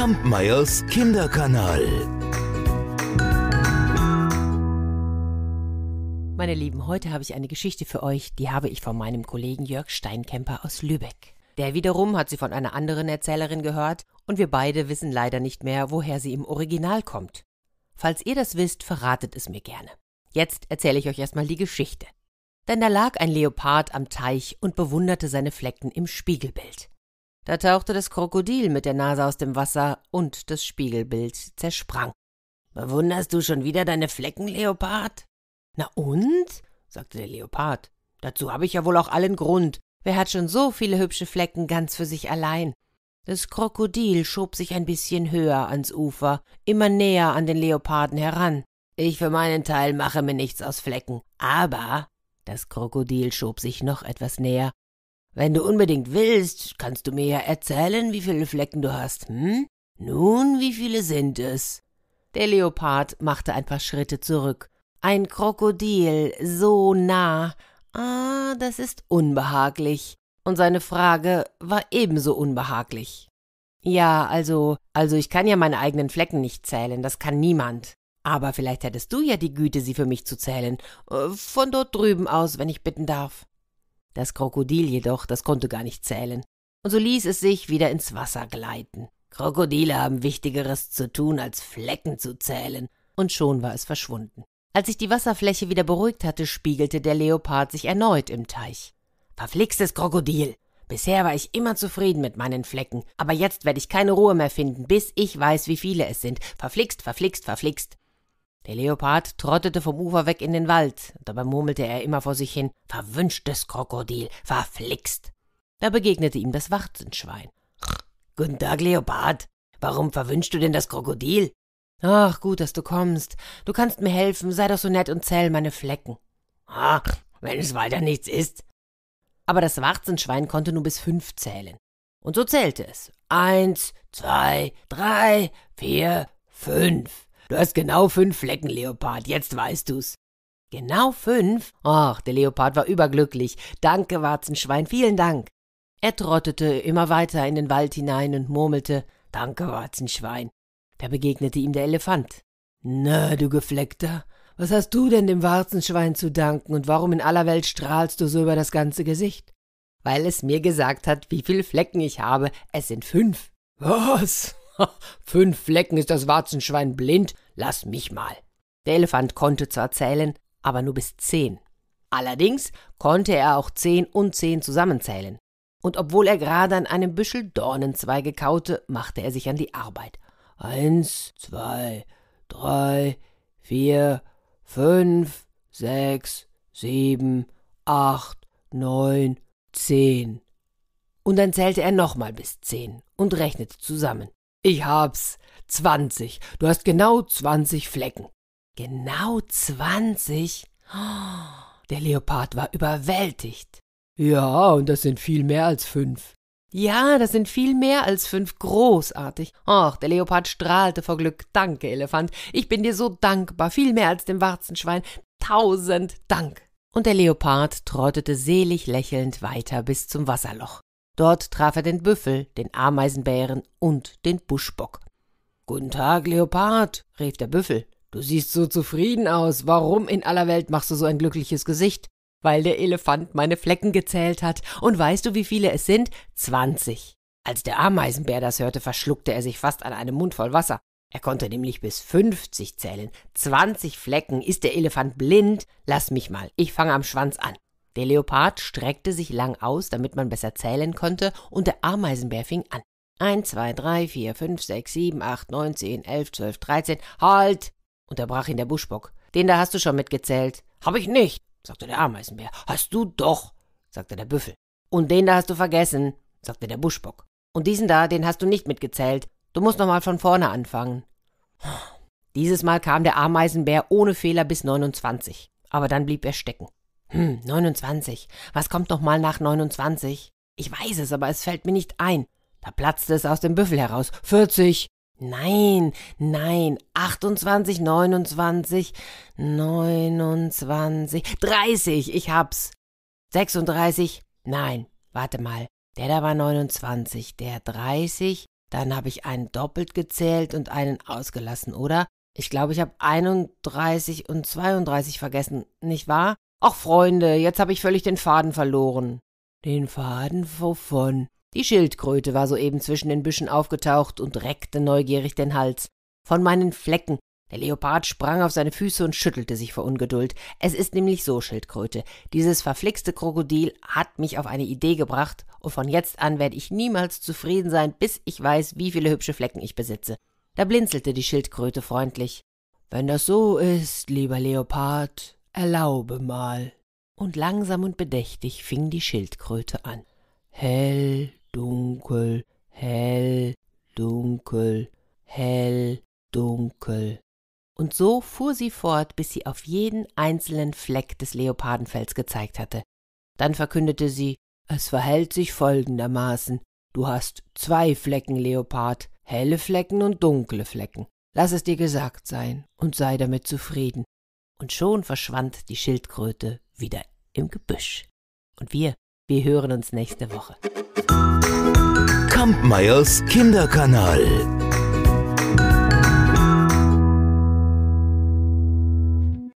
Kampmeyers Kinderkanal. Meine Lieben, heute habe ich eine Geschichte für euch, die habe ich von meinem Kollegen Jörg Steinkemper aus Lübeck. Der wiederum hat sie von einer anderen Erzählerin gehört und wir beide wissen leider nicht mehr, woher sie im Original kommt. Falls ihr das wisst, verratet es mir gerne. Jetzt erzähle ich euch erstmal die Geschichte. Denn da lag ein Leopard am Teich und bewunderte seine Flecken im Spiegelbild. Da tauchte das Krokodil mit der Nase aus dem Wasser und das Spiegelbild zersprang. Bewunderst du schon wieder deine Flecken, Leopard? Na und? sagte der Leopard. Dazu habe ich ja wohl auch allen Grund. Wer hat schon so viele hübsche Flecken ganz für sich allein? Das Krokodil schob sich ein bisschen höher ans Ufer, immer näher an den Leoparden heran. Ich für meinen Teil mache mir nichts aus Flecken, aber das Krokodil schob sich noch etwas näher wenn du unbedingt willst, kannst du mir ja erzählen, wie viele Flecken du hast, hm? Nun, wie viele sind es? Der Leopard machte ein paar Schritte zurück. Ein Krokodil, so nah. Ah, das ist unbehaglich. Und seine Frage war ebenso unbehaglich. Ja, also, also ich kann ja meine eigenen Flecken nicht zählen, das kann niemand. Aber vielleicht hättest du ja die Güte, sie für mich zu zählen. Äh, von dort drüben aus, wenn ich bitten darf. Das Krokodil jedoch, das konnte gar nicht zählen, und so ließ es sich wieder ins Wasser gleiten. Krokodile haben Wichtigeres zu tun, als Flecken zu zählen, und schon war es verschwunden. Als sich die Wasserfläche wieder beruhigt hatte, spiegelte der Leopard sich erneut im Teich. Verflixtes Krokodil! Bisher war ich immer zufrieden mit meinen Flecken, aber jetzt werde ich keine Ruhe mehr finden, bis ich weiß, wie viele es sind. Verflixt, verflixt, verflixt. Der Leopard trottete vom Ufer weg in den Wald, dabei murmelte er immer vor sich hin Verwünschtes Krokodil, verflixt. Da begegnete ihm das Warzenschwein. Guten Tag, Leopard. Warum verwünschst du denn das Krokodil? Ach, gut, dass du kommst. Du kannst mir helfen, sei doch so nett und zähl meine Flecken. Ach, wenn es weiter nichts ist. Aber das Warzenschwein konnte nur bis fünf zählen. Und so zählte es. Eins, zwei, drei, vier, fünf. Du hast genau fünf Flecken, Leopard, jetzt weißt du's. Genau fünf? Ach, der Leopard war überglücklich. Danke, Warzenschwein, vielen Dank. Er trottete immer weiter in den Wald hinein und murmelte Danke, Warzenschwein. Da begegnete ihm der Elefant. Na, du Gefleckter, was hast du denn dem Warzenschwein zu danken und warum in aller Welt strahlst du so über das ganze Gesicht? Weil es mir gesagt hat, wie viel Flecken ich habe. Es sind fünf. Was? Fünf Flecken ist das Warzenschwein blind, lass mich mal. Der Elefant konnte zwar zählen, aber nur bis zehn. Allerdings konnte er auch zehn und zehn zusammenzählen. Und obwohl er gerade an einem Büschel Dornenzweige kaute, machte er sich an die Arbeit. Eins, zwei, drei, vier, fünf, sechs, sieben, acht, neun, zehn. Und dann zählte er nochmal bis zehn und rechnete zusammen. Ich hab's. Zwanzig. Du hast genau zwanzig Flecken. Genau zwanzig? Der Leopard war überwältigt. Ja, und das sind viel mehr als fünf. Ja, das sind viel mehr als fünf. Großartig. Och, der Leopard strahlte vor Glück. Danke, Elefant. Ich bin dir so dankbar. Viel mehr als dem Warzenschwein. Tausend Dank. Und der Leopard trottete selig lächelnd weiter bis zum Wasserloch. Dort traf er den Büffel, den Ameisenbären und den Buschbock. Guten Tag, Leopard, rief der Büffel. Du siehst so zufrieden aus. Warum in aller Welt machst du so ein glückliches Gesicht? Weil der Elefant meine Flecken gezählt hat. Und weißt du, wie viele es sind? Zwanzig. Als der Ameisenbär das hörte, verschluckte er sich fast an einem Mund voll Wasser. Er konnte nämlich bis fünfzig zählen. Zwanzig Flecken. Ist der Elefant blind? Lass mich mal. Ich fange am Schwanz an. Der Leopard streckte sich lang aus, damit man besser zählen konnte, und der Ameisenbär fing an. Eins, zwei, drei, vier, fünf, sechs, sieben, acht, neun, zehn, elf, zwölf, dreizehn. Halt! unterbrach ihn der Buschbock. Den da hast du schon mitgezählt. Hab ich nicht, sagte der Ameisenbär. Hast du doch, sagte der Büffel. Und den da hast du vergessen, sagte der Buschbock. Und diesen da, den hast du nicht mitgezählt. Du musst nochmal von vorne anfangen. Dieses Mal kam der Ameisenbär ohne Fehler bis 29. Aber dann blieb er stecken. Hm, 29. Was kommt noch mal nach 29? Ich weiß es, aber es fällt mir nicht ein. Da platzte es aus dem Büffel heraus. 40. Nein, nein, 28, 29, 29, 30, ich hab's. 36, nein, warte mal, der da war 29, der 30, dann habe ich einen doppelt gezählt und einen ausgelassen, oder? Ich glaube, ich habe 31 und 32 vergessen, nicht wahr? Ach Freunde, jetzt habe ich völlig den Faden verloren. Den Faden wovon? Die Schildkröte war soeben zwischen den Büschen aufgetaucht und reckte neugierig den Hals. Von meinen Flecken. Der Leopard sprang auf seine Füße und schüttelte sich vor Ungeduld. Es ist nämlich so, Schildkröte. Dieses verflixte Krokodil hat mich auf eine Idee gebracht, und von jetzt an werde ich niemals zufrieden sein, bis ich weiß, wie viele hübsche Flecken ich besitze. Da blinzelte die Schildkröte freundlich. Wenn das so ist, lieber Leopard, Erlaube mal. Und langsam und bedächtig fing die Schildkröte an. Hell, dunkel, hell, dunkel, hell, dunkel. Und so fuhr sie fort, bis sie auf jeden einzelnen Fleck des Leopardenfells gezeigt hatte. Dann verkündete sie, es verhält sich folgendermaßen. Du hast zwei Flecken, Leopard, helle Flecken und dunkle Flecken. Lass es dir gesagt sein und sei damit zufrieden und schon verschwand die Schildkröte wieder im Gebüsch. Und wir, wir hören uns nächste Woche. Kampmeyers Kinderkanal.